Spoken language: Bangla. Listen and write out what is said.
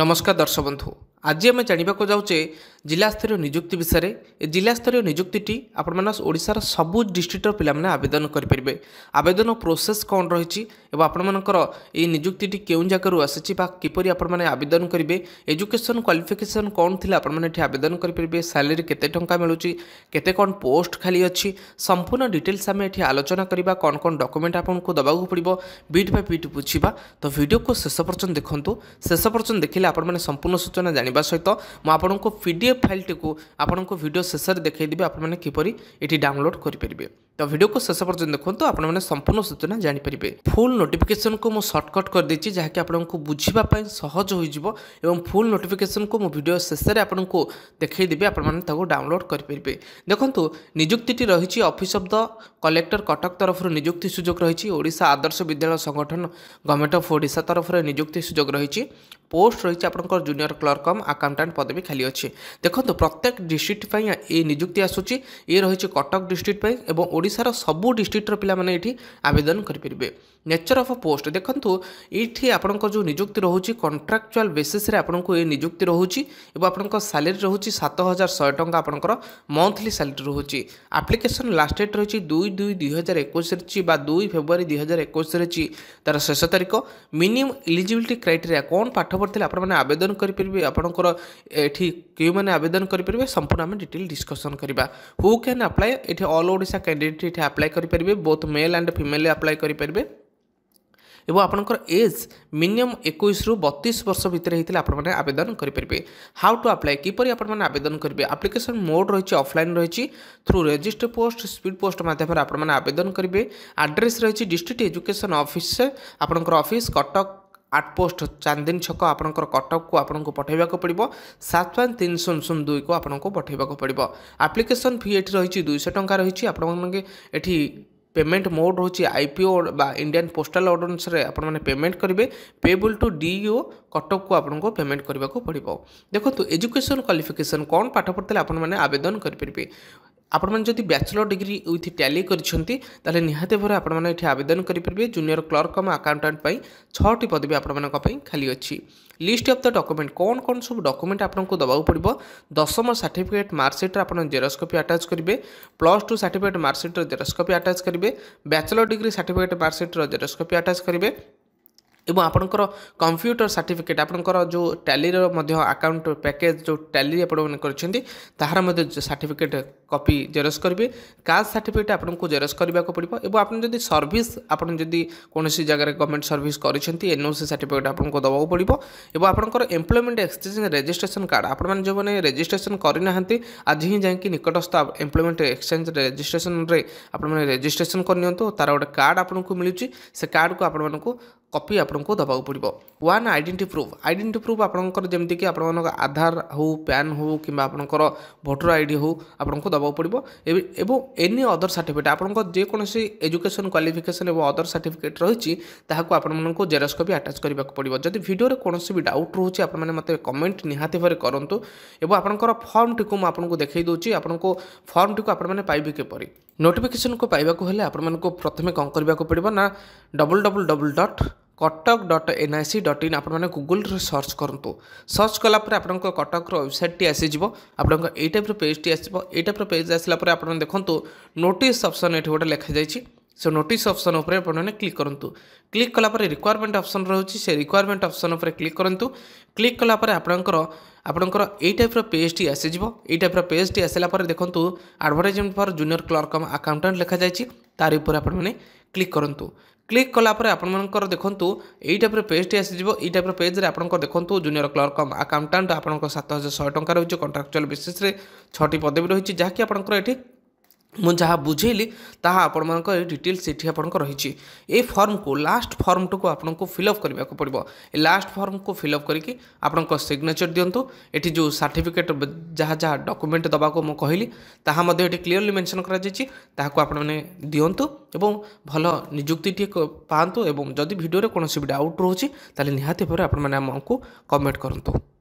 নমস্কার দর্শক বন্ধু আজ আমি জাঁয়া যাচ্ছে জেলাস্তরীয় নিযুক্তি বিষয়ে এই জেলাস্তরীয় নিযুক্তিটি আপনার ওড়শার সবু ডিস্ট্রিক্টর পিলামানে আবেদন করে আবেদন প্রোসেস কম রয়েছে এবং আপনার এই নিযুক্তিটি কেউ জায়গার আসিছে বা কিপর আপনার আবেদন করবে এজুকেশন কোয়ালিফিকেশন কম লে আপনার এটি আবেদন করে স্যালারি কত টাকা মিলুচি কত কম পোস্ট খালি অছি সম্পূর্ণ ডিটেলস আমি এটি আলোচনা করা কম কম ডকুমেন্ট আপনার দেওয়া পড়ব বিট বাই বিট বুঝবা তো ভিডিওকে শেষ পর্যন্ত দেখুন শেষ পর্যন্ত দেখ ଦେଖିଲେ ଆପଣମାନେ ସମ୍ପୂର୍ଣ୍ଣ ସୂଚନା ଜାଣିବା ସହିତ ମୁଁ ଆପଣଙ୍କୁ ପି ଡି ଏଫ୍ ଫାଇଲ୍ଟିକୁ ଆପଣଙ୍କୁ ଭିଡ଼ିଓ ଶେଷରେ ଦେଖାଇଦେବି ଆପଣମାନେ କିପରି ଏଠି ଡାଉନଲୋଡ଼୍ କରିପାରିବେ ତ ଭିଡ଼ିଓକୁ ଶେଷ ପର୍ଯ୍ୟନ୍ତ ଦେଖନ୍ତୁ ଆପଣମାନେ ସମ୍ପୂର୍ଣ୍ଣ ସୂଚନା ଜାଣିପାରିବେ ଫୁଲ୍ ନୋଟିଫିକେସନକୁ ମୁଁ ସର୍ଟକଟ୍ କରିଦେଇଛି ଯାହାକି ଆପଣଙ୍କୁ ବୁଝିବା ପାଇଁ ସହଜ ହୋଇଯିବ ଏବଂ ଫୁଲ୍ ନୋଟିଫିକେସନକୁ ମୁଁ ଭିଡ଼ିଓ ଶେଷରେ ଆପଣଙ୍କୁ ଦେଖାଇଦେବି ଆପଣମାନେ ତାକୁ ଡାଉନଲୋଡ଼୍ କରିପାରିବେ ଦେଖନ୍ତୁ ନିଯୁକ୍ତିଟି ରହିଛି office of the collector Cuttack ତରଫରୁ ନିଯୁକ୍ତି ସୁଯୋଗ ରହିଛି ଓଡ଼ିଶା ଆଦର୍ଶ ବିଦ୍ୟାଳୟ ସଂଗଠନ ଗଭର୍ଣ୍ଣମେଣ୍ଟ ଅଫ୍ ଓଡ଼ିଶା ତରଫରୁ ନିଯୁକ୍ତି ସୁଯୋଗ ରହିଛି ପୋଷ୍ଟ ରହିଛି ଆପଣଙ୍କର ଜୁନିୟର କ୍ଲର୍କ କମ୍ ଆକାଉଣ୍ଟାଣ୍ଟ ପଦବୀ ଖାଲି ଅଛି ଦେଖନ୍ତୁ ପ୍ରତ୍ୟେକ ଡିଷ୍ଟ୍ରିକ୍ଟ ପାଇଁ ଏ ନିଯୁକ୍ତି ଆସୁଛି ଏ ରହିଛି କଟକ ଡିଷ୍ଟ୍ରିକ୍ଟ ପାଇଁ ଏବଂ ଓଡ଼ିଶାର ସବୁ ଡିଷ୍ଟ୍ରିକ୍ଟର ପିଲାମାନେ ଏଠି ଆବେଦନ କରିପାରିବେ ନେଚର ଅଫ୍ ପୋଷ୍ଟ ଦେଖନ୍ତୁ ଏଇଠି ଆପଣଙ୍କ ଯେଉଁ ନିଯୁକ୍ତି ରହୁଛି କଣ୍ଟ୍ରାକ୍ଚୁଆଲ୍ ବେସିସ୍ରେ ଆପଣଙ୍କୁ ଏ ନିଯୁକ୍ତି ରହୁଛି ଏବଂ ଆପଣଙ୍କ ସାଲେରୀ ରହୁଛି ସାତ ହଜାର ଶହେ ଟଙ୍କା ଆପଣଙ୍କର ମନ୍ଥଲି ସାଲେରୀ ରହୁଛି ଆପ୍ଲିକେସନ୍ ଲାଷ୍ଟ ଡେଟ୍ ରହିଛି ଦୁଇ ଦୁଇ ଦୁଇ ହଜାର ଏକୋଇଶରେ ଅଛି ବା ଦୁଇ ଫେବୃଆରୀ ଦୁଇ ହଜାର ଏକୋଇଶରେ ଅଛି ତା'ର ଶେଷ ତାରିଖ ମିନିମମ୍ ଇଲିଜିବିଲିଟି କ୍ରାଇଟେରିଆ କ'ଣ ପାଠ ପଢ଼ିଥିଲେ ଆପଣମାନେ ଆବେଦନ କରିପାରିବେ ଆପଣଙ୍କର ଏଠି କେଉଁମାନେ ଆବେଦନ କରିପାରିବେ ସମ୍ପୂର୍ଣ୍ଣ ଆମେ ଡିଟେଲ୍ ଡିସ୍କସନ୍ କରିବା ହୁ କ୍ୟାନ୍ ଆପ୍ଲାଏ ଏଠି ଅଲ୍ ଓଡ଼ିଶା କ୍ୟାଣ୍ଡିଡେଟ୍ ଭ୍ୟାଲିଡ଼ିଟି ଏଠି ଆପ୍ଲାଏ କରିପାରିବେ both male and female apply କରିପାରିବେ ଏବଂ ଆପଣଙ୍କର ଏଜ୍ ମିନିମମ୍ ଏକୋଇଶରୁ ବତିଶ ବର୍ଷ ଭିତରେ ହେଇଥିଲେ ଆପଣମାନେ ଆବେଦନ କରିପାରିବେ ହାଉ ଟୁ ଆପ୍ଲାଏ କିପରି ଆପଣମାନେ ଆବେଦନ କରିବେ ଆପ୍ଲିକେସନ୍ ମୋଡ଼ ରହିଛି ଅଫଲାଇନ୍ ରହିଛି through register post speed post ମାଧ୍ୟମରେ ଆପଣମାନେ ଆବେଦନ କରିବେ ଆଡ୍ରେସ୍ ରହିଛି ଡିଷ୍ଟ୍ରିକ୍ଟ ଏଜୁକେସନ୍ ଅଫିସ ଆପଣଙ୍କର ଅଫିସ୍ କଟକ ଆଟ୍ପୋଷ୍ଟ ଚାନ୍ଦିନୀ ଛକ ଆପଣଙ୍କର କଟକକୁ ଆପଣଙ୍କୁ ପଠାଇବାକୁ ପଡ଼ିବ ସାତ ପାଞ୍ଚ ତିନି ଶୂନ ଶୂନ ଦୁଇକୁ ଆପଣଙ୍କୁ ପଠାଇବାକୁ ପଡ଼ିବ ଆପ୍ଲିକେସନ୍ ଫି ଏଠି ରହିଛି ଦୁଇଶହ ଟଙ୍କା ରହିଛି ଆପଣମାନେ ଏଠି পেমেন্ট মোড রয়েছে আইপিও বা ইন্ডিয়ান পোস্টাল অর্ডর অনুসারে আপনার পেমেন্ট করবে পেবল টু ডিইও কটকু আপনার পেমেন্ট করা পড়ব দেখুন এজুকেশন কোয়ালিফিকেসন কম পাঠ পড়লে আপনার আবেদন করে আপনার যদি ব্যাচলর ডিগ্রি উইথ ট্যালি করছেন তাহলে নিহতি ভাবে আপনার এটি আবেদন করে জুনিয়র ক্লর্ক কম আকাউন্টাট ছটি পদবী আপনার খালি অছি লিষ্ট অফ দ ডকুমেন্ট কোণ কোণ সব ডকুমেন্ট আপনার দেওয়া পড়ব দশম সার্টিফিকেট মার্কসিট্রে আপনার জেরক্স আটাচ করবে প্লস টু সার্টিফিকেট মার্কসিট্রে জেরক্স আটাচ করবে ব্যাচলর ডিগ্রি সার্টিফিকেট মার্কসিট্রে জেরক্স আটাচ করবে ଏବଂ ଆପଣଙ୍କର କମ୍ପ୍ୟୁଟର ସାର୍ଟିଫିକେଟ୍ ଆପଣଙ୍କର ଯେଉଁ ଟ୍ୟାଲିର ମଧ୍ୟ ଆକାଉଣ୍ଟ ପ୍ୟାକେଜ୍ ଯେଉଁ ଟ୍ୟାଲି ଆପଣମାନେ କରିଛନ୍ତି ତାହାର ମଧ୍ୟ ସାର୍ଟିଫିକେଟ୍ କପି ଜେରକ୍ସ କରିବେ କାଷ୍ଟ ସାର୍ଟିଫିକେଟ୍ ଆପଣଙ୍କୁ ଜେରକ୍ସ କରିବାକୁ ପଡ଼ିବ ଏବଂ ଆପଣ ଯଦି ସର୍ଭିସ୍ ଆପଣ ଯଦି କୌଣସି ଜାଗାରେ ଗଭର୍ଣ୍ଣମେଣ୍ଟ ସର୍ଭିସ୍ କରିଛନ୍ତି ଏନ୍ଓସି ସାର୍ଟିଫିକେଟ୍ ଆପଣଙ୍କୁ ଦେବାକୁ ପଡ଼ିବ ଏବଂ ଆପଣଙ୍କର ଏମ୍ପ୍ଲୟମେଣ୍ଟ ଏକ୍ସଚେଞ୍ଜ ରେଜିଷ୍ଟ୍ରେସନ୍ କାର୍ଡ଼ ଆପଣମାନେ ଯେଉଁମାନେ ରେଜିଷ୍ଟ୍ରେସନ୍ କରିନାହାନ୍ତି ଆଜି ହିଁ ଯାଇକି ନିକଟସ୍ଥ ଏମ୍ପ୍ଲୟମେଣ୍ଟ ଏକ୍ସଚେଞ୍ଜ ରେଜିଷ୍ଟ୍ରେସନ୍ରେ ଆପଣମାନେ ରେଜିଷ୍ଟ୍ରେସନ୍ କରିନିଅନ୍ତୁ ତା'ର ଗୋଟେ କାର୍ଡ଼ ଆପଣଙ୍କୁ ମିଳୁଛି ସେ କାର୍ଡ଼କୁ ଆପଣମାନଙ୍କୁ କପି ଆପଣଙ୍କୁ ଦେବାକୁ ପଡ଼ିବ one identity proof identity proof ଆପଣଙ୍କର ଯେମିତିକି ଆପଣମାନଙ୍କ ଆଧାର ହେଉ ପ୍ୟାନ୍ ହେଉ କିମ୍ବା ଆପଣଙ୍କର ଭୋଟର ଆଇ ଡି ହେଉ ଆପଣଙ୍କୁ ଦେବାକୁ ପଡ଼ିବ ଏବଂ ଏନି ଅଦର ସାର୍ଟିଫିକେଟ୍ ଆପଣଙ୍କ ଯେକୌଣସି ଏଜୁକେସନ୍ କ୍ୱାଲିଫିକେସନ୍ ଏବଂ ଅଦର ସାର୍ଟିଫିକେଟ୍ ରହିଛି ତାହାକୁ ଆପଣମାନଙ୍କୁ ଜେରକ୍ସ କପି ଆଟାଚ୍ କରିବାକୁ ପଡ଼ିବ ଯଦି ଭିଡ଼ିଓରେ କୌଣସି ବି ଡାଉଟ୍ ରହୁଛି ଆପଣମାନେ ମୋତେ କମେଣ୍ଟ ନିହାତି ଭାବରେ କରନ୍ତୁ ଏବଂ ଆପଣଙ୍କର ଫର୍ମଟିକୁ ମୁଁ ଆପଣଙ୍କୁ ଦେଖାଇ ଦେଉଛି ଆପଣଙ୍କୁ ଫର୍ମଟିକୁ ଆପଣମାନେ ପାଇବେ କିପରି ନୋଟିଫିକେସନକୁ ପାଇବାକୁ ହେଲେ ଆପଣମାନଙ୍କୁ ପ୍ରଥମେ କ'ଣ କରିବାକୁ ପଡ଼ିବ ନା double double double dot Cuttack dot N I C dot in ଆପଣମାନେ ଗୁଗୁଲରେ ସର୍ଚ୍ଚ କରନ୍ତୁ ସର୍ଚ୍ଚ କଲା ପରେ ଆପଣଙ୍କ କଟକର ୱେବସାଇଟ୍ଟି ଆସିଯିବ ଆପଣଙ୍କ ଏଇ ଟାଇପ୍ର ପେଜ୍ଟି ଆସିବ ଏଇ ଟାଇପ୍ର ପେଜ୍ ଆସିଲା ପରେ ଆପଣ ଦେଖନ୍ତୁ ନୋଟିସ୍ ଅପସନ୍ ଏଠି ଗୋଟେ ଲେଖାଯାଇଛି ସେ ନୋଟିସ୍ ଅପସନ୍ ଉପରେ ଆପଣମାନେ କ୍ଲିକ୍ କରନ୍ତୁ କ୍ଲିକ୍ କଲା ପରେ ରିକ୍ୱାରମେଣ୍ଟ ଅପସନ୍ ରହୁଛି ସେ ରିକ୍ୱାରମେଣ୍ଟ ଅପସନ୍ ଉପରେ କ୍ଲିକ୍ କରନ୍ତୁ କ୍ଲିକ୍ କଲା ପରେ ଆପଣଙ୍କର ଆପଣଙ୍କର ଏଇ ଟାଇପ୍ର ପେଜ୍ଟି ଆସିଯିବ ଏଇ ଟାଇପ୍ର ପେଜ୍ଟି ଆସିଲା ପରେ ଦେଖନ୍ତୁ advertisement for junior clerk accountant ଲେଖାଯାଇଛି ତାରି ଉପରେ ଆପଣମାନେ କ୍ଲିକ୍ କରନ୍ତୁ ক্লিক কলাপরে আপনার দেখুন এই টাইপের পেজটি আসিযোগ এই টাইপের পেজরে আপনার দেখুন জুনিয়র ক্লর্ক আকাউন্টাট আপনার সাত হাজার শহে টঙ্কা রয়েছে কন্ট্রাকচুয়াল বেসিসে ছটি পদবী রয়েছে যাকি আপনার এটি ମୁଁ ଯାହା ବୁଝେଇଲି ତାହା ଆପଣମାନଙ୍କ ଡିଟେଲ୍ସ ସେଠି ଆପଣଙ୍କ ରହିଛି ଏ ଫର୍ମକୁ ଲାଷ୍ଟ ଫର୍ମଟିକୁ ଆପଣଙ୍କୁ ଫିଲ୍ଅପ୍ କରିବାକୁ ପଡ଼ିବ ଏ ଲାଷ୍ଟ ଫର୍ମକୁ ଫିଲ୍ଅପ୍ କରିକି ଆପଣଙ୍କ ସିଗ୍ନେଚର୍ ଦିଅନ୍ତୁ ଏଠି ଯେଉଁ ସାର୍ଟିଫିକେଟ୍ ଯାହା ଯାହା ଡକୁମେଣ୍ଟ ଦେବାକୁ ମୁଁ କହିଲି ତାହା ମଧ୍ୟ ଏଠି କ୍ଲିଅରଲି ମେନ୍ସନ୍ କରାଯାଇଛି ତାହାକୁ ଆପଣମାନେ ଦିଅନ୍ତୁ ଏବଂ ଭଲ ନିଯୁକ୍ତିଟିଏ ପାଆନ୍ତୁ ଏବଂ ଯଦି ଭିଡ଼ିଓରେ କୌଣସି ବି ଡାଉଟ୍ ରହୁଛି ତାହେଲେ ନିହାତି ଭାବରେ ଆପଣମାନେ ଆମକୁ କମେଣ୍ଟ କରନ୍ତୁ